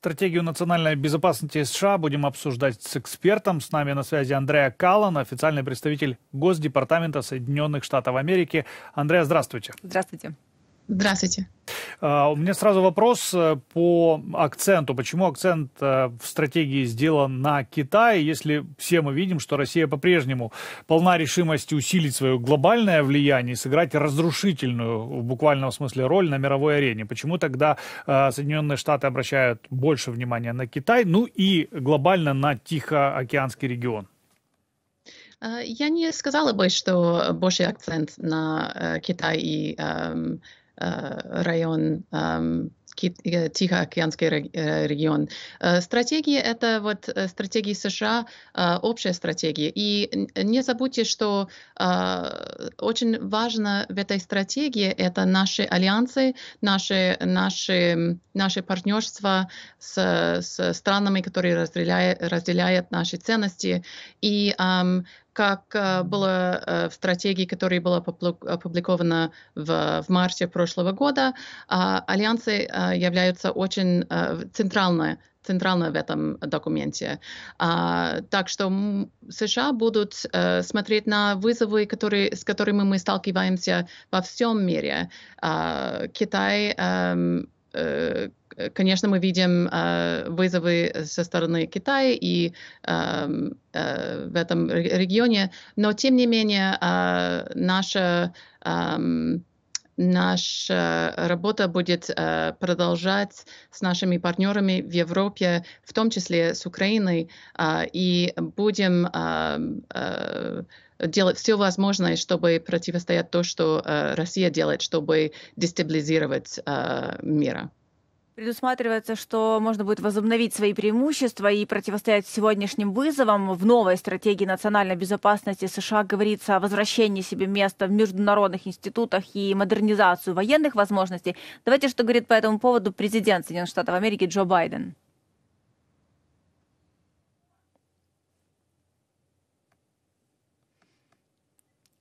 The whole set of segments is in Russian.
Стратегию национальной безопасности США будем обсуждать с экспертом. С нами на связи Андреа Каллан, официальный представитель Госдепартамента Соединенных Штатов Америки. Андреа, здравствуйте. Здравствуйте. Здравствуйте. А, у меня сразу вопрос э, по акценту. Почему акцент э, в стратегии сделан на Китай, если все мы видим, что Россия по-прежнему полна решимости усилить свое глобальное влияние и сыграть разрушительную в буквальном смысле роль на мировой арене? Почему тогда э, Соединенные Штаты обращают больше внимания на Китай, ну и глобально на Тихоокеанский регион? Я не сказала бы, что больше акцент на Китай и эм, район Э, Тихоокеанский э, регион. Э, стратегия это вот стратегии США, общая стратегия. И не забудьте, что очень важно в этой стратегии — это наши альянсы, наши, наши, наши партнерства с, с странами, которые разделяют, разделяют наши ценности. И как было в стратегии, которая была опубликована в, в марте прошлого года, а, альянсы Э, являются очень э, центральные центральная в этом документе. А, так что США будут э, смотреть на вызовы, которые, с которыми мы сталкиваемся во всем мире. А, Китай, эм, конечно, мы видим вызовы со стороны Китая и эм, в этом регионе, но тем не менее наша эм, наша работа будет э, продолжать с нашими партнерами в Европе, в том числе с Украиной, а, и будем а, а, делать все возможное, чтобы противостоять то, что э, Россия делает, чтобы дестабилизировать э, мира. Предусматривается, что можно будет возобновить свои преимущества и противостоять сегодняшним вызовам. В новой стратегии национальной безопасности США говорится о возвращении себе места в международных институтах и модернизацию военных возможностей. Давайте, что говорит по этому поводу президент Соединенных Штатов Америки Джо Байден.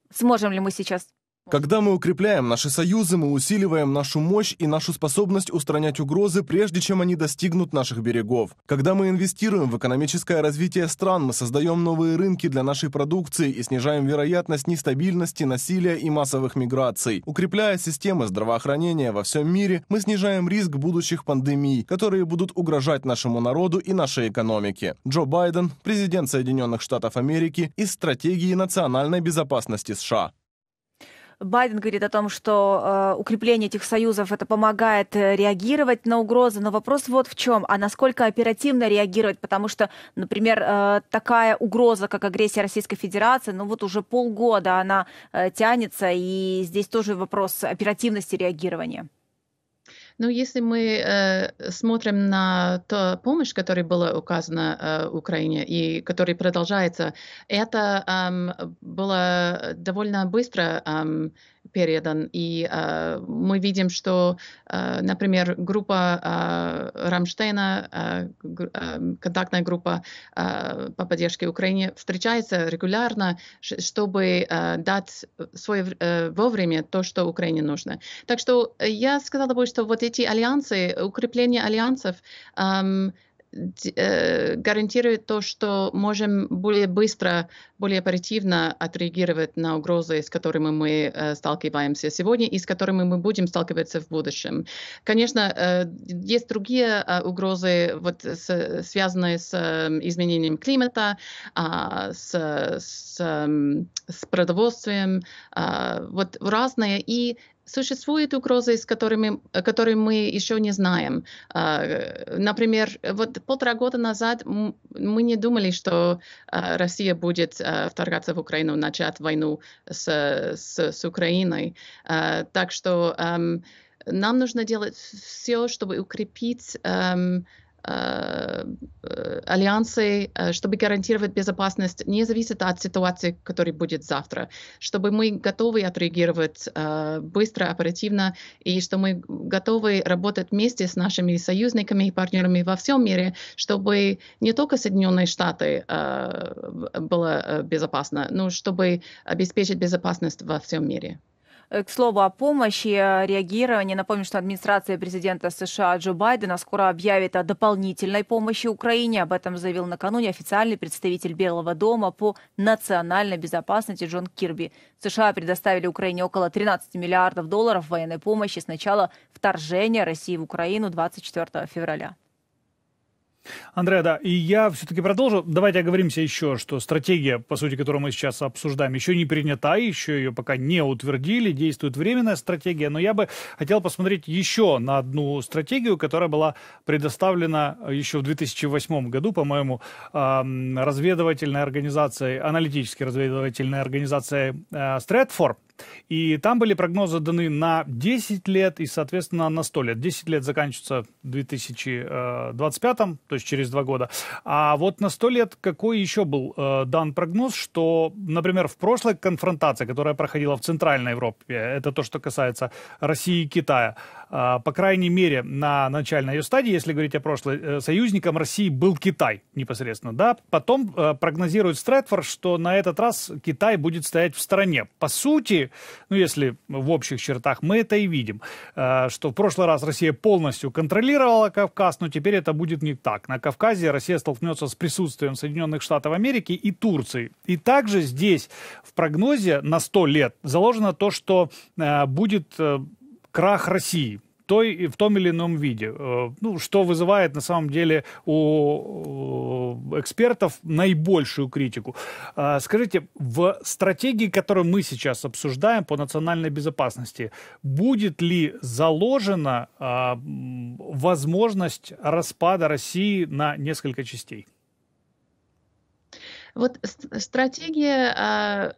Сможем ли мы сейчас когда мы укрепляем наши союзы, мы усиливаем нашу мощь и нашу способность устранять угрозы, прежде чем они достигнут наших берегов. Когда мы инвестируем в экономическое развитие стран, мы создаем новые рынки для нашей продукции и снижаем вероятность нестабильности, насилия и массовых миграций. Укрепляя системы здравоохранения во всем мире, мы снижаем риск будущих пандемий, которые будут угрожать нашему народу и нашей экономике. Джо Байден, президент Соединенных Штатов Америки, из стратегии национальной безопасности США. Байден говорит о том, что э, укрепление этих союзов это помогает э, реагировать на угрозы, но вопрос вот в чем, а насколько оперативно реагировать, потому что, например, э, такая угроза, как агрессия Российской Федерации, ну вот уже полгода она э, тянется, и здесь тоже вопрос оперативности реагирования. Ну, если мы э, смотрим на ту помощь, которая была указана э, Украине и которая продолжается, это э, было довольно быстро. Э, передан. И э, мы видим, что, э, например, группа э, Рамштейна, э, контактная группа э, по поддержке Украины встречается регулярно, чтобы э, дать свое, э, вовремя то, что Украине нужно. Так что я сказала бы, что вот эти альянсы, укрепление альянсов, э, Э, гарантирует то, что можем более быстро, более оперативно отреагировать на угрозы, с которыми мы э, сталкиваемся сегодня и с которыми мы будем сталкиваться в будущем. Конечно, э, есть другие угрозы, вот, связанные с изменением климата, а, с, с, эм, с продовольствием, а, вот разные, и существуют угрозы, с которыми, э, которые мы еще не знаем. А, например, вот полтора года назад мы не думали, что а, Россия будет а, вторгаться в Украину, начать войну с, с, с Украиной. Так что нам нужно делать все, чтобы укрепить Э, альянсы, э, чтобы гарантировать безопасность, не зависит от ситуации, которая будет завтра, чтобы мы готовы отреагировать э, быстро, оперативно, и что мы готовы работать вместе с нашими союзниками и партнерами во всем мире, чтобы не только Соединенные Штаты было безопасно, но чтобы обеспечить безопасность во всем мире. Э, к слову о помощи реагирование. Э, реагировании, напомню, что администрация президента США Джо Байдена скоро объявит о дополнительной помощи Украине. Об этом заявил накануне официальный представитель Белого дома по национальной безопасности Джон Кирби. США предоставили Украине около 13 миллиардов долларов военной помощи с начала вторжения России в Украину 24 февраля. Андрей, да, и я все-таки продолжу. Давайте оговоримся еще, что стратегия, по сути, которую мы сейчас обсуждаем, еще не принята, еще ее пока не утвердили, действует временная стратегия, но я бы хотел посмотреть еще на одну стратегию, которая была предоставлена еще в 2008 году, по-моему, разведывательной организацией, аналитической разведывательной организацией э, Stratfor, и там были прогнозы даны на 10 лет и, соответственно, на 100 лет. 10 лет заканчиваются в 2025, э, то есть через 2 года. А вот на 100 лет какой еще был э, дан прогноз, что, например, в прошлой конфронтации, которая проходила в Центральной Европе, это то, что касается России и Китая, а, по крайней мере, на начальной ее стадии, если говорить о прошлой, э, союзником России был Китай непосредственно, да. Потом э, прогнозирует Стрэдфорд, что на этот раз Китай будет стоять в стороне. По сути, ну если в общих чертах, мы это и видим, э, что в прошлый раз Россия полностью контролировала Кавказ, но теперь это будет не так. На Кавказе Россия столкнется с присутствием Соединенных Штатов Америки и Турции. И также здесь в прогнозе на 100 лет заложено то, что будет крах России той, в том или ином виде. Э, ну, что вызывает на самом деле у э, экспертов наибольшую критику. А, скажите, в стратегии, которую мы сейчас обсуждаем по национальной безопасности, будет ли заложена а, возможность распада России на несколько частей? Вот стратегия а,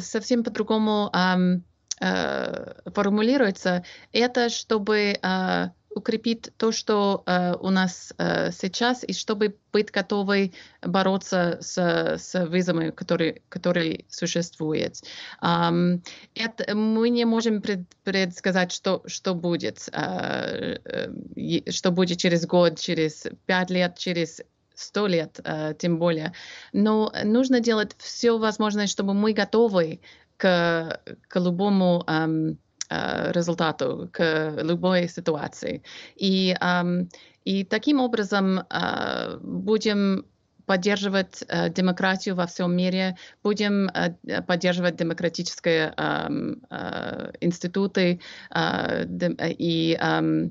совсем по-другому Э, формулируется, это чтобы э, укрепить то, что э, у нас э, сейчас, и чтобы быть готовой бороться с, с вызовами, которые, которые существуют. Um, это, мы не можем пред, предсказать, что, что будет, э, э, что будет через год, через пять лет, через сто лет, э, тем более. Но нужно делать все возможное, чтобы мы готовы к, к любому эм, э, результату, к любой ситуации. И, эм, и таким образом э, будем поддерживать э, демократию во всем мире, будем э, поддерживать демократические э, э, институты э, и э,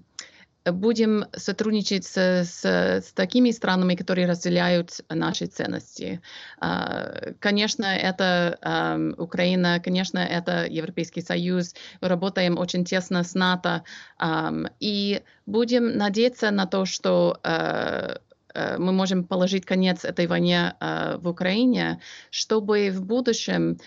будем сотрудничать с, с, с такими странами, которые разделяют наши ценности. А, конечно, это а, Украина, конечно, это Европейский Союз. Работаем очень тесно с НАТО а, и будем надеяться на то, что мы можем положить конец этой войне в Украине, чтобы в будущем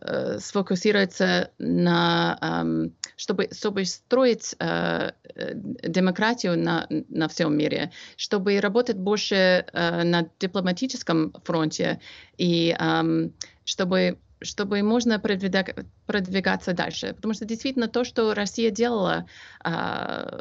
э, сфокусируется на, э, чтобы, чтобы строить э, э, демократию на, на всем мире, чтобы работать больше э, на дипломатическом фронте и э, чтобы чтобы можно продвигаться дальше. Потому что действительно то, что Россия делала э,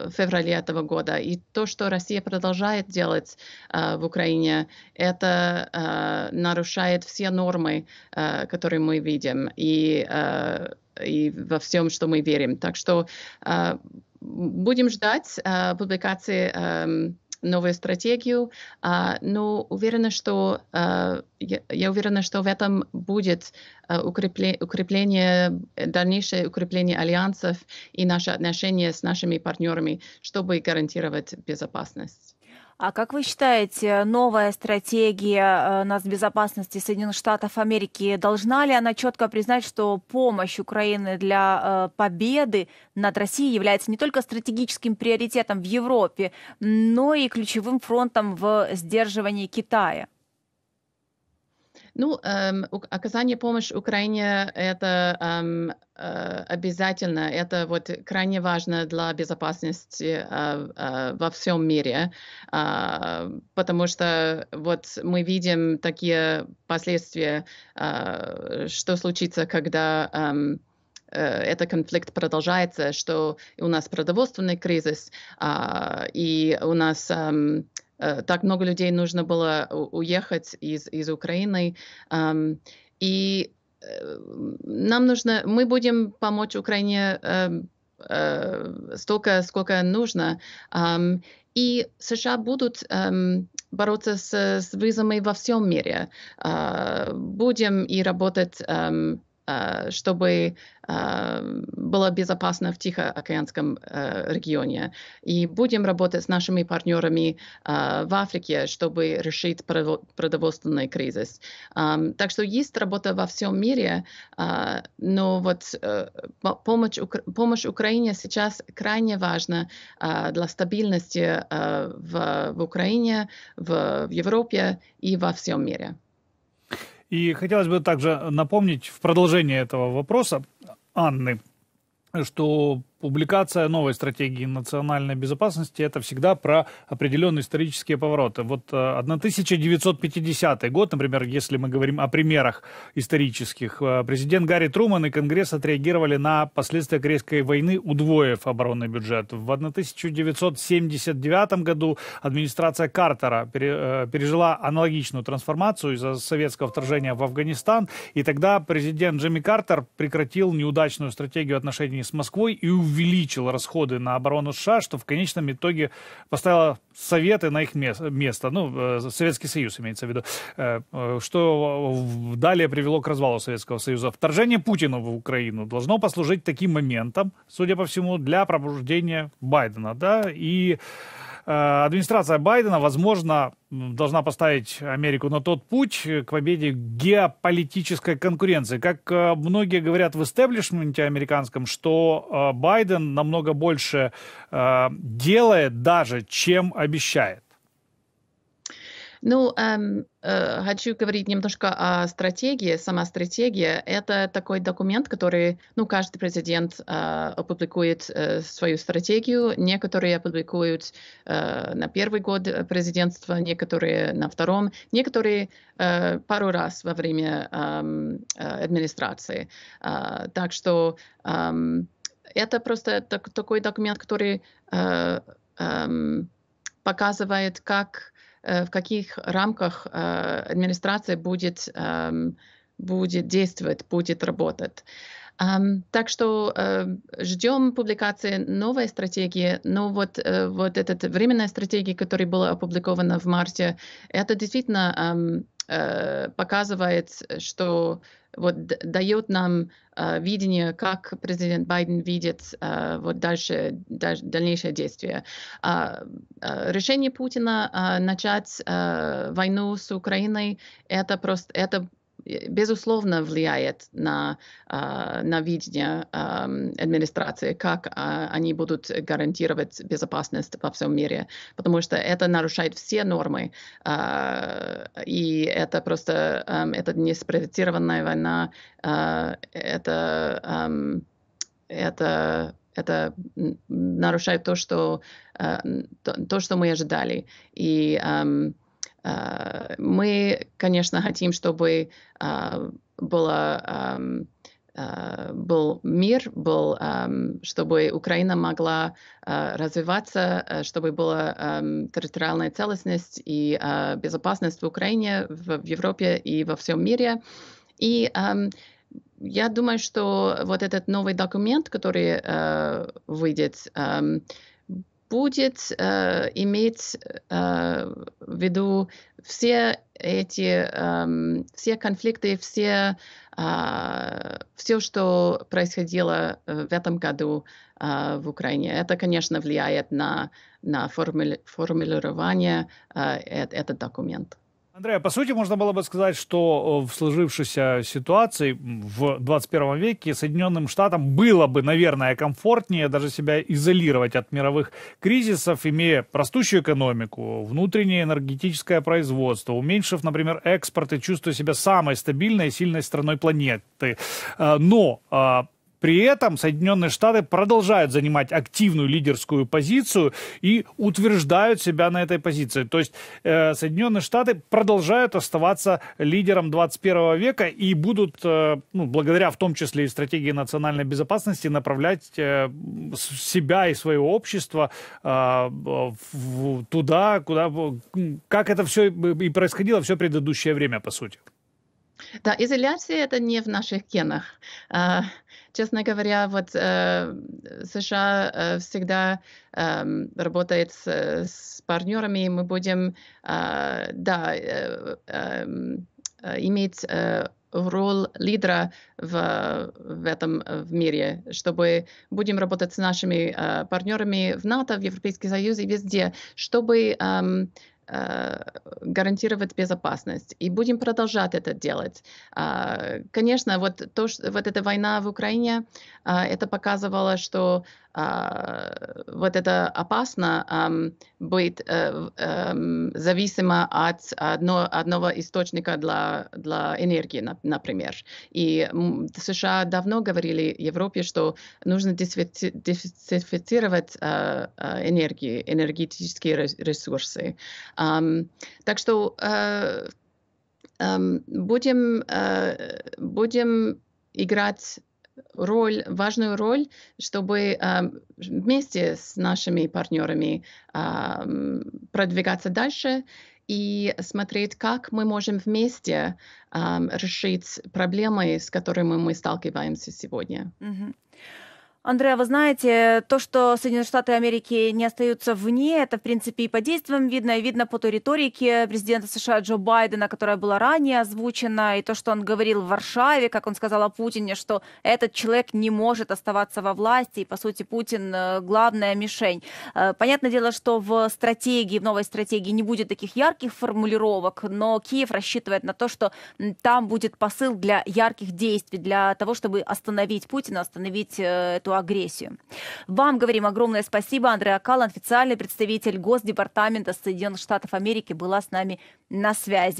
в феврале этого года, и то, что Россия продолжает делать э, в Украине, это э, нарушает все нормы, э, которые мы видим, и, э, и во всем, что мы верим. Так что э, будем ждать э, публикации. Э, новую стратегию, а, но ну, уверена, что а, я, я уверена, что в этом будет а, укрепле, укрепление дальнейшее укрепление альянсов и наши отношения с нашими партнерами, чтобы гарантировать безопасность. А как вы считаете, новая стратегия э, нас безопасности Соединенных Штатов Америки, должна ли она четко признать, что помощь Украины для э, победы над Россией является не только стратегическим приоритетом в Европе, но и ключевым фронтом в сдерживании Китая? Ну, эм, оказание помощи Украине это эм, э, обязательно, это вот крайне важно для безопасности э, э, во всем мире, э, потому что вот мы видим такие последствия, э, что случится, когда эм, э, этот конфликт продолжается, что у нас продовольственный кризис, а, и у нас эм, Э, так много людей нужно было уехать из, из Украины. И э, нам нужно, мы будем помочь Украине эм, э, столько, сколько нужно. И США будут эм, бороться с, с вызовами во всем мире. А, будем и работать эм, Э, чтобы э, было безопасно в Тихоокеанском э, регионе. И будем работать с нашими партнерами в Африке, чтобы решить продовольственный кризис. Эм, так что есть работа во всем мире, но вот помощь, помощь Украине сейчас крайне важна для стабильности в, в Украине, в, в Европе и во всем мире. И хотелось бы также напомнить в продолжение этого вопроса Анны, что Публикация новой стратегии национальной безопасности – это всегда про определенные исторические повороты. Вот 1950 э, год, например, если мы говорим о примерах исторических, э, президент Гарри Труман и Конгресс отреагировали на последствия Корейской войны, удвоив оборонный бюджет. В 1979 году администрация Картера э, пережила аналогичную трансформацию из-за советского вторжения в Афганистан, и тогда президент Джимми Картер прекратил неудачную стратегию отношений с Москвой и увидел увеличил расходы на оборону США, что в конечном итоге поставило Советы на их место, ну, э, Советский Союз имеется в виду, э, э, что далее привело к развалу Советского Союза. Вторжение Путина в Украину должно послужить таким моментом, судя по всему, для пробуждения Байдена, да, и Э, администрация Байдена, возможно, должна поставить Америку на тот путь к победе геополитической конкуренции. Как э, многие говорят в истеблишменте американском, что э, Байден намного больше делает даже, чем обещает. Ну, эм, э, хочу говорить немножко о стратегии. Сама стратегия — это такой документ, который, ну, каждый президент э, опубликует э, свою стратегию. Некоторые опубликуют э, на первый год президентства, некоторые на втором, некоторые э, пару раз во время эм, э, администрации. Э, так что э, это просто так, такой документ, который э, э, показывает, как Э, в каких рамках э, администрация будет, эм, будет действовать, будет работать. Um, так что uh, ждем публикации новой стратегии, но вот, uh, вот эта временная стратегия, которая была опубликована в марте, это действительно um, Э, показывает, что вот дает нам э, видение, как президент Байден видит э, вот дальше, дальше дальнейшее действие. А, э, решение Путина э, начать э, войну с Украиной это просто это Э, безусловно, влияет на, а, на видение а, администрации, как а, они будут гарантировать безопасность во всем мире, потому что это нарушает все нормы, и это просто это неспроецированная война, это, это это нарушает то, что, то, что мы ожидали. И Э, мы, конечно, хотим, чтобы а, было, а, был мир, был, чтобы Украина могла а, развиваться, э, чтобы была территориальная целостность и безопасность в Украине, в Европе и во всем мире. И я думаю, что вот этот новый документ, который э, выйдет, будет э, иметь э, в виду все эти э, все конфликты, все э, а, все, что происходило э, в этом году э, в Украине. Это, конечно, влияет на на формули, формулирование э, э, этот документ. Андрей, а по сути, можно было бы сказать, что э, в сложившейся ситуации в 21 веке Соединенным Штатам было бы, наверное, комфортнее даже себя изолировать от мировых кризисов, имея растущую экономику, внутреннее энергетическое производство, уменьшив, например, экспорт и чувствуя себя самой стабильной и сильной страной планеты. Э, но а, при этом Соединенные Штаты продолжают занимать активную лидерскую позицию и утверждают себя на этой позиции. То есть э, Соединенные Штаты продолжают оставаться лидером 21 века и будут, э, ну, благодаря в том числе и стратегии национальной безопасности, направлять э, себя и свое общество туда, куда, как это все и происходило все предыдущее время, по сути. Да, изоляция это не в наших генах. А, честно говоря, вот э, США э, всегда э, работает с, с партнерами, и мы будем, а, да, эм, иметь роль лидера в, в этом в мире, чтобы будем работать с нашими партнерами в НАТО, в Европейский Союз и везде, чтобы эм, Э, гарантировать безопасность. И будем продолжать это делать. А, конечно, вот, то, что, вот эта война в Украине, а, это показывало, что а, вот это опасно быть э, эм, зависимо от одно, одного источника для, для энергии, например. И США давно говорили Европе, что нужно диверсифицировать э, энергии, энергетические ресурсы. Так что э, будем, э, будем играть роль, важную роль, чтобы э, вместе с нашими партнерами э, продвигаться дальше и смотреть, как мы можем вместе э, решить проблемы, с которыми мы сталкиваемся сегодня. Mm-hmm. Андреа, вы знаете, то, что Соединенные Штаты Америки не остаются вне, это, в принципе, и по действиям видно, и видно по той риторике президента США Джо Байдена, которая была ранее озвучена, и то, что он говорил в Варшаве, как он сказал о Путине, что этот человек не может оставаться во власти, и, по сути, Путин э, – главная мишень. Э, понятное дело, что в стратегии, в новой стратегии не будет таких ярких формулировок, но Киев рассчитывает на то, что там будет посыл для ярких действий, для того, чтобы остановить Путина, остановить э, эту агрессию. Вам говорим огромное спасибо. Андреа Каллан, официальный представитель Госдепартамента Соединенных Штатов Америки, была с нами на связи.